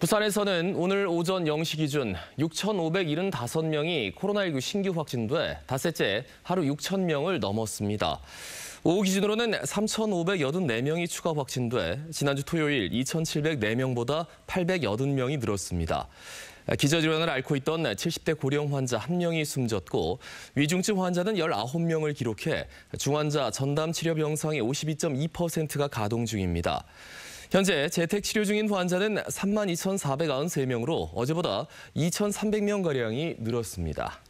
부산에서는 오늘 오전 0시 기준 6,575명이 코로나19 신규 확진돼 다섯째 하루 6,000명을 넘었습니다. 오후 기준으로는 3,584명이 추가 확진돼 지난주 토요일 2,704명보다 880명이 늘었습니다. 기저질환을 앓고 있던 70대 고령 환자 1명이 숨졌고 위중증 환자는 19명을 기록해 중환자 전담 치료 병상의 52.2%가 가동 중입니다. 현재 재택 치료 중인 환자는 32,493명으로 어제보다 2,300명가량이 늘었습니다.